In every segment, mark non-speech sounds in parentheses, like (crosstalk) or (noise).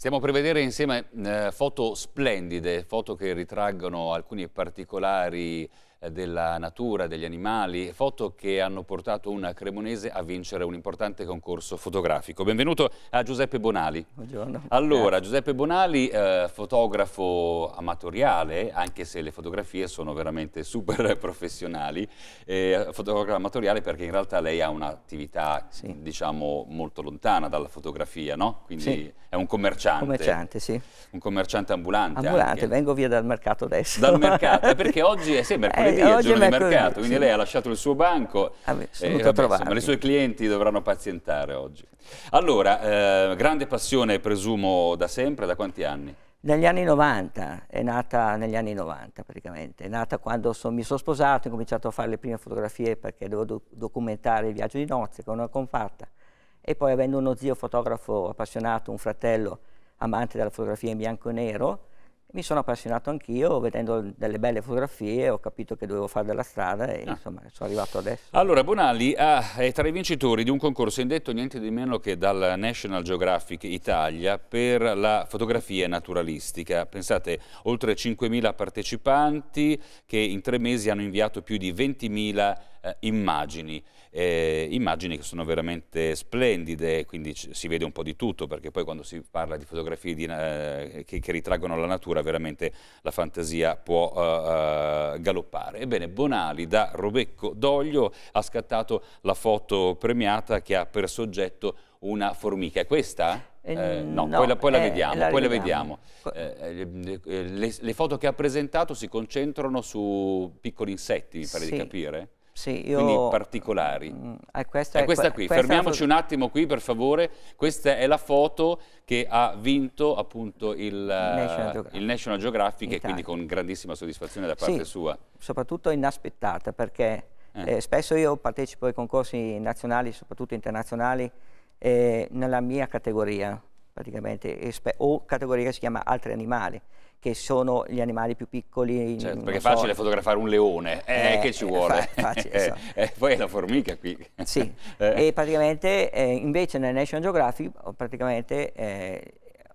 Stiamo per vedere insieme eh, foto splendide, foto che ritraggono alcuni particolari della natura, degli animali, foto che hanno portato una cremonese a vincere un importante concorso fotografico. Benvenuto a Giuseppe Bonali. Buongiorno. Allora, Giuseppe Bonali, eh, fotografo amatoriale, anche se le fotografie sono veramente super (laughs) professionali, eh, fotografo amatoriale perché in realtà lei ha un'attività, sì. diciamo, molto lontana dalla fotografia, no? Quindi sì. è un commerciante. Commerciante, sì. Un commerciante ambulante. Ambulante, anche. vengo via dal mercato adesso. Dal mercato, (laughs) eh, perché oggi è sempre mercoledì. Eh, andare via il giorno di mercato, quindi sì. lei ha lasciato il suo banco, ah, venuto a trovare. Ma le sue clienti dovranno pazientare oggi. Allora, eh, grande passione presumo da sempre, da quanti anni? Negli anni 90, è nata negli anni 90 praticamente, è nata quando son, mi sono sposato, ho cominciato a fare le prime fotografie perché dovevo do documentare il viaggio di nozze con una compatta e poi avendo uno zio fotografo appassionato, un fratello amante della fotografia in bianco e nero, mi sono appassionato anch'io, vedendo delle belle fotografie, ho capito che dovevo fare della strada e ah. insomma sono arrivato adesso. Allora Bonali ah, è tra i vincitori di un concorso indetto niente di meno che dal National Geographic Italia per la fotografia naturalistica. Pensate, oltre 5.000 partecipanti che in tre mesi hanno inviato più di 20.000 eh, immagini, eh, immagini che sono veramente splendide, quindi si vede un po' di tutto, perché poi quando si parla di fotografie di, eh, che, che, ritraggono la natura, veramente la fantasia può eh, eh, galoppare. Ebbene, Bonali da Robecco Doglio ha scattato la foto premiata che ha per soggetto una formica. È questa? Eh, eh no, no, poi la, poi la vediamo. La poi la vediamo. Eh, le, le, foto che ha presentato si concentrano su piccoli insetti, mi pare sì. di capire. Sì, io... Quindi particolari. Mm, mm eh, questa è, questa qui, questa fermiamoci un attimo qui per favore, questa è la foto che ha vinto appunto il National eh, Geographic, il National Geographic e quindi con grandissima soddisfazione da parte sì, sua. soprattutto inaspettata perché eh. Eh, spesso io partecipo ai concorsi nazionali, soprattutto internazionali, eh, nella mia categoria praticamente, o categoria che si chiama altri animali che sono gli animali più piccoli. Certo, perché è facile so, fotografare un leone, eh, eh, che ci vuole. Fa, facile, eh, so. Esatto. eh, poi è la formica qui. Sì, (laughs) eh. e praticamente eh, invece nel National Geographic praticamente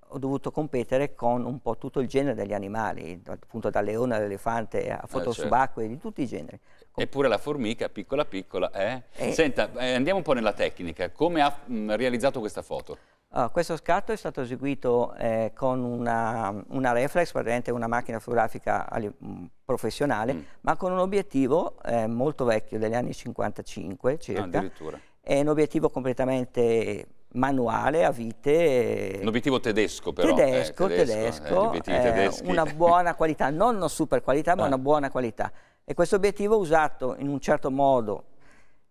ho dovuto competere con un po' tutto il genere degli animali, appunto dal leone all'elefante a foto eh, certo. subacquee, di tutti i generi. Eppure la formica, piccola piccola, eh? eh. Senta, eh, andiamo un po' nella tecnica. Come ha mh, mm, realizzato questa foto? Uh, questo scatto è stato eseguito eh, con una, una, reflex, praticamente una macchina fotografica mm, professionale, mm. ma con un obiettivo eh, molto vecchio, degli anni 55 circa. Addirittura. È un obiettivo completamente manuale a vite. Eh, un obiettivo tedesco però. Tedesco, eh, tedesco, tedesco eh, eh, una buona qualità, non una super qualità, ma ah. una buona qualità. E questo obiettivo usato in un certo modo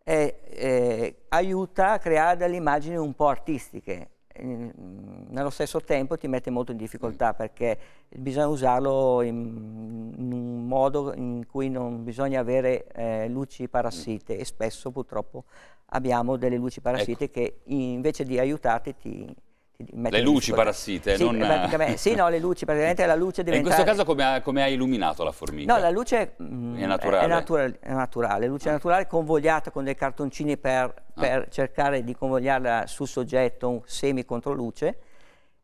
e, eh, aiuta a creare delle immagini un po' artistiche. Mm, nello stesso tempo ti mette molto in difficoltà mm. perché bisogna usarlo in, in un modo in cui non bisogna avere eh, luci mm. parassite e spesso purtroppo abbiamo delle luci parassite ecco. che invece di aiutarti ti le luci parassite, sì, non... sì, no, le luci, praticamente la luce diventa... E in questo caso come ha, come ha illuminato la formica? No, la luce mh, mm, è, naturale. È, naturale, è naturale, luce ah. naturale convogliata con dei cartoncini per, ah. per ah. cercare di convogliarla sul soggetto semi controluce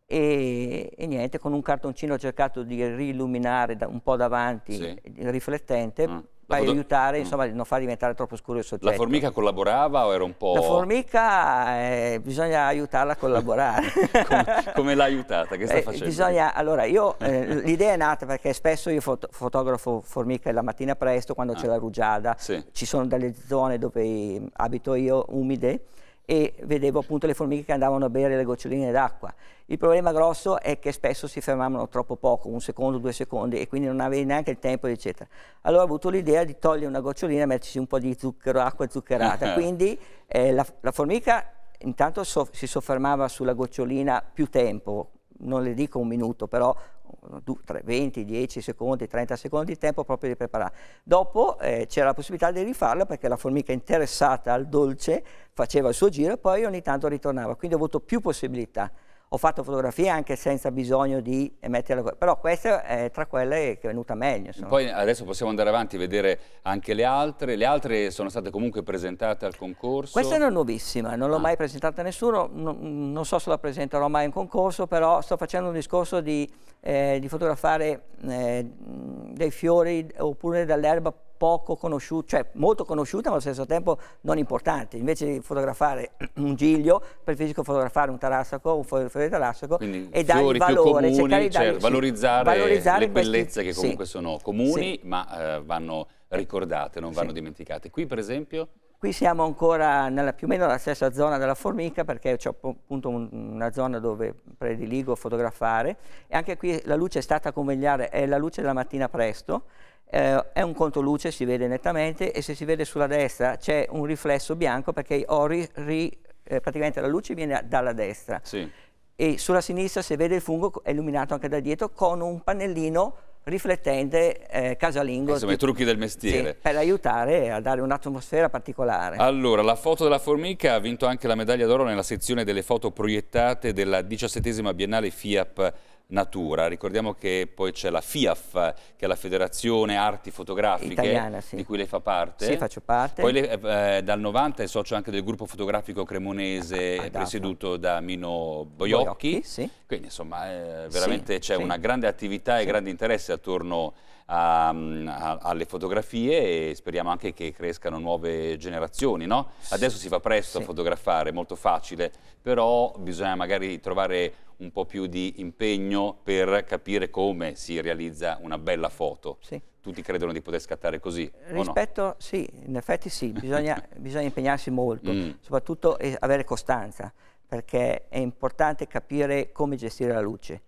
e, e niente, con un cartoncino ho cercato di rilluminare da, un po' davanti, sì. riflettente, ah per aiutare, mm. insomma, mm. non far diventare troppo scuro il soggetto. La formica collaborava o era un po'... La formica eh, bisogna aiutarla a collaborare. (laughs) come, come l'ha aiutata? Che sta eh, facendo? Bisogna, allora, io, (laughs) eh, l'idea è nata perché spesso io foto fotografo formiche la mattina presto quando ah. c'è la rugiada, sì. ci sono delle zone dove abito io umide, e vedevo appunto le formiche che andavano a bere le goccioline d'acqua. Il problema grosso è che spesso si fermavano troppo poco, un secondo, due secondi, e quindi non avevi neanche il tempo, eccetera. Allora ho avuto l'idea di togliere una gocciolina e metterci un po' di zucchero, acqua zuccherata. Eh. quindi eh, la, la, formica intanto so, si soffermava sulla gocciolina più tempo, non le dico un minuto, però 20, 10 secondi, 30 secondi di tempo proprio di preparare. Dopo eh, c'era la possibilità di rifarlo perché la formica interessata al dolce faceva il suo giro e poi ogni tanto ritornava, quindi ho avuto più possibilità ho fatto fotografie anche senza bisogno di metterla, però questa è tra quelle che è venuta meglio. Insomma. Poi adesso possiamo andare avanti e vedere anche le altre, le altre sono state comunque presentate al concorso? Questa è una nuovissima, non l'ho ah. mai presentata a nessuno, non, non so se la presenterò mai in concorso, però sto facendo un discorso di, eh, di fotografare eh, dei fiori oppure dell'erba poco conosciuta, cioè molto conosciuta ma allo stesso tempo non importante. Invece di fotografare (clears throat) un giglio, preferisco fotografare un tarassaco, un fiore di tarassaco Quindi e dare il valore, comuni, cercare di cioè, valorizzare, valorizzare, le bellezze questi, che comunque sì, sono comuni sì. ma eh, vanno ricordate, non vanno sì. dimenticate. Qui per esempio... Qui siamo ancora nella, più o meno nella stessa zona della formica perché c'è appunto un, una zona dove prediligo fotografare e anche qui la luce è stata convegliare, è la luce della mattina presto, eh, è un contoluce, si vede nettamente e se si vede sulla destra c'è un riflesso bianco perché ri, ri, eh, praticamente la luce viene dalla destra. Sì. E sulla sinistra si vede il fungo, è illuminato anche da dietro con un pannellino riflettente eh, casalingo. Eh, insomma, i trucchi del mestiere. Sì, per aiutare a dare un'atmosfera particolare. Allora, la foto della formica ha vinto anche la medaglia d'oro nella sezione delle foto proiettate della diciassettesima Biennale FIAP natura. Ricordiamo che poi c'è la FIAF, che è la Federazione Arti Fotografiche, Italiana, sì. di cui lei fa parte. Sì, faccio parte. Poi lei, eh, eh dal 90 è socio anche del gruppo fotografico cremonese ah, ah presieduto da Mino Boiocchi. Boiocchi sì. Quindi insomma eh, veramente c'è una grande attività e grande interesse attorno a, mm, a, alle fotografie e speriamo anche che crescano nuove generazioni. No? Adesso si fa presto a fotografare, è molto facile, però bisogna magari trovare un po' più di impegno per capire come si realizza una bella foto. Sì. Tutti credono di poter scattare così, Rispetto, no? sì, in effetti sì, bisogna, (laughs) bisogna impegnarsi molto, mm. soprattutto avere costanza, perché è importante capire come gestire la luce.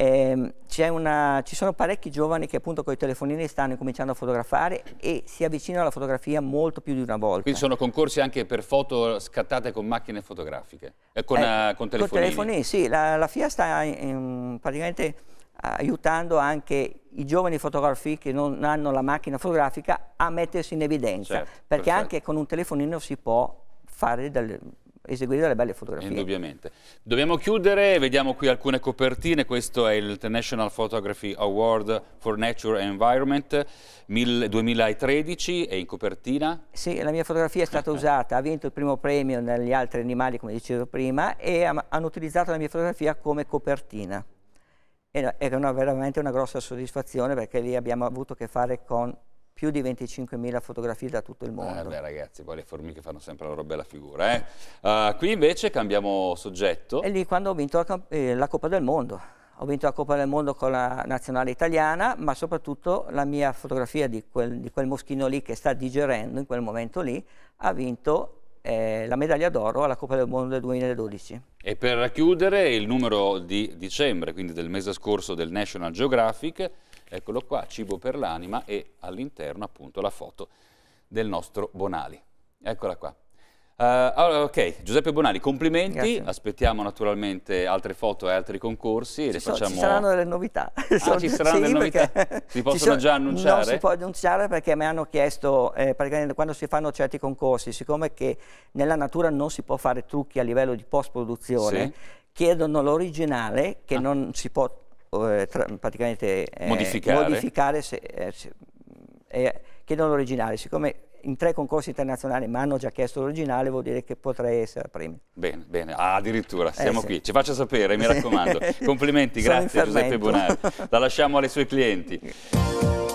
Eh, una, ci sono parecchi giovani che appunto con i telefonini stanno cominciando a fotografare e si avvicinano alla fotografia molto più di una volta. Quindi sono concorsi anche per foto scattate con macchine fotografiche, eh, con, ecco, eh, con telefonini? Con telefonini, sì. La, la FIA sta eh, in, praticamente aiutando anche i giovani fotografi che non hanno la macchina fotografica a mettersi in evidenza, certo, perché perfetto. anche con un telefonino si può fare del, eseguire delle belle fotografie. Indubbiamente. Dobbiamo chiudere, vediamo qui alcune copertine, questo è il International Photography Award for Nature and Environment 2013, è in copertina? Sì, la mia fotografia è stata (laughs) usata, ha vinto il primo premio negli altri animali come dicevo prima e hanno utilizzato la mia fotografia come copertina. Era veramente una grossa soddisfazione perché lì abbiamo avuto a che fare con più di 25.000 fotografie da tutto il eh, mondo. Eh beh ragazzi, poi le formiche fanno sempre la loro bella figura. Eh? Uh, qui invece cambiamo soggetto. E lì quando ho vinto la, eh, la Coppa del Mondo. Ho vinto la Coppa del Mondo con la nazionale italiana, ma soprattutto la mia fotografia di quel, di quel moschino lì che sta digerendo in quel momento lì ha vinto eh, la medaglia d'oro alla Coppa del Mondo del 2012. E per chiudere il numero di dicembre, quindi del mese scorso del National Geographic, Eccolo qua, cibo per l'anima e all'interno appunto la foto del nostro Bonali. Eccola qua. Uh, ok, Giuseppe Bonali, complimenti, Grazie. aspettiamo naturalmente altre foto e altri concorsi. Ci, so, facciamo... ci, saranno delle novità. Ah, (laughs) ci saranno sì, delle novità? Si (laughs) possono sono... già annunciare? Non si può annunciare perché mi hanno chiesto, eh, quando si fanno certi concorsi, siccome che nella natura non si può fare trucchi a livello di post-produzione, sì. chiedono l'originale che ah. non si può eh, tra, praticamente eh, modificare, modificare se, eh, se, chiedono l'originale. Siccome in tre concorsi internazionali mi hanno già chiesto l'originale, vuol dire che potrei essere a primo. Bene, bene, ah, addirittura siamo eh, sì. qui, ci faccia sapere, mi raccomando. (laughs) Complimenti, grazie Giuseppe Bonari. La lasciamo alle sue clienti. (laughs)